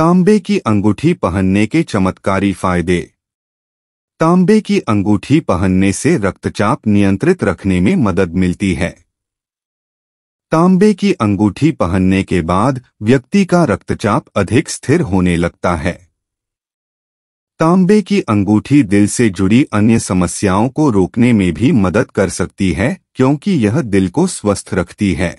तांबे की अंगूठी पहनने के चमत्कारी फायदे तांबे की अंगूठी पहनने से रक्तचाप नियंत्रित रखने में मदद मिलती है तांबे की अंगूठी पहनने के बाद व्यक्ति का रक्तचाप अधिक स्थिर होने लगता है तांबे की अंगूठी दिल से जुड़ी अन्य समस्याओं को रोकने में भी मदद कर सकती है क्योंकि यह दिल को स्वस्थ रखती है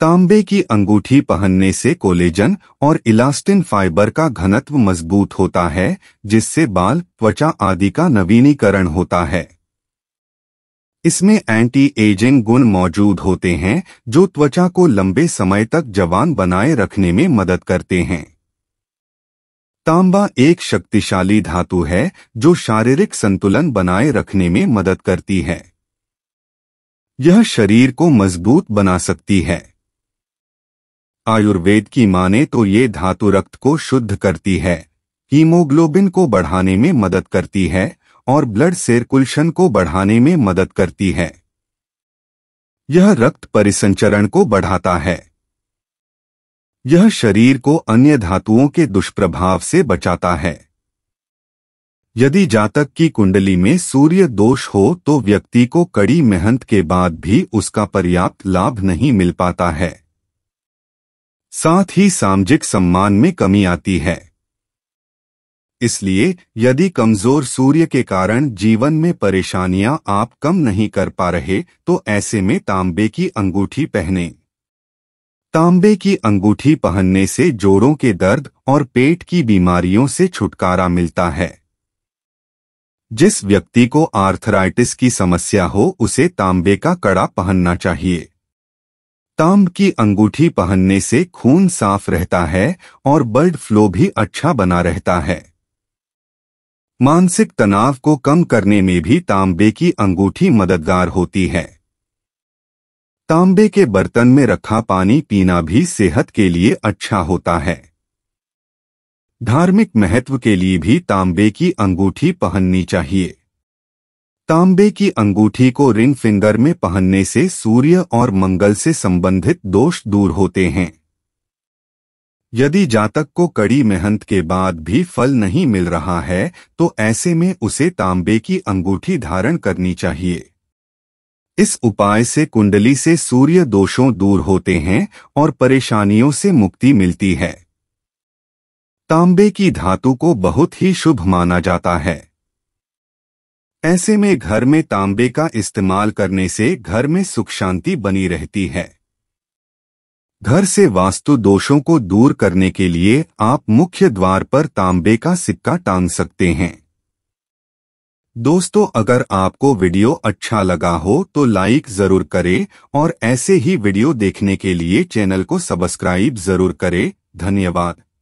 तांबे की अंगूठी पहनने से कोलेजन और इलास्टिन फाइबर का घनत्व मजबूत होता है जिससे बाल त्वचा आदि का नवीनीकरण होता है इसमें एंटी एजिंग गुण मौजूद होते हैं जो त्वचा को लंबे समय तक जवान बनाए रखने में मदद करते हैं तांबा एक शक्तिशाली धातु है जो शारीरिक संतुलन बनाए रखने में मदद करती है यह शरीर को मजबूत बना सकती है आयुर्वेद की माने तो ये धातु रक्त को शुद्ध करती है हीमोग्लोबिन को बढ़ाने में मदद करती है और ब्लड सर्कुलेशन को बढ़ाने में मदद करती है यह रक्त परिसंचरण को बढ़ाता है यह शरीर को अन्य धातुओं के दुष्प्रभाव से बचाता है यदि जातक की कुंडली में सूर्य दोष हो तो व्यक्ति को कड़ी मेहनत के बाद भी उसका पर्याप्त लाभ नहीं मिल पाता है साथ ही सामाजिक सम्मान में कमी आती है इसलिए यदि कमजोर सूर्य के कारण जीवन में परेशानियां आप कम नहीं कर पा रहे तो ऐसे में तांबे की अंगूठी पहने तांबे की अंगूठी पहनने से जोड़ों के दर्द और पेट की बीमारियों से छुटकारा मिलता है जिस व्यक्ति को आर्थराइटिस की समस्या हो उसे तांबे का कड़ा पहनना चाहिए तांब की अंगूठी पहनने से खून साफ रहता है और बर्ड फ्लो भी अच्छा बना रहता है मानसिक तनाव को कम करने में भी तांबे की अंगूठी मददगार होती है तांबे के बर्तन में रखा पानी पीना भी सेहत के लिए अच्छा होता है धार्मिक महत्व के लिए भी तांबे की अंगूठी पहननी चाहिए तांबे की अंगूठी को रिंग फिंगर में पहनने से सूर्य और मंगल से संबंधित दोष दूर होते हैं यदि जातक को कड़ी मेहनत के बाद भी फल नहीं मिल रहा है तो ऐसे में उसे तांबे की अंगूठी धारण करनी चाहिए इस उपाय से कुंडली से सूर्य दोषों दूर होते हैं और परेशानियों से मुक्ति मिलती है तांबे की धातु को बहुत ही शुभ माना जाता है ऐसे में घर में तांबे का इस्तेमाल करने से घर में सुख शांति बनी रहती है घर से वास्तु दोषों को दूर करने के लिए आप मुख्य द्वार पर तांबे का सिक्का टांग सकते हैं दोस्तों अगर आपको वीडियो अच्छा लगा हो तो लाइक जरूर करें और ऐसे ही वीडियो देखने के लिए चैनल को सब्सक्राइब जरूर करें धन्यवाद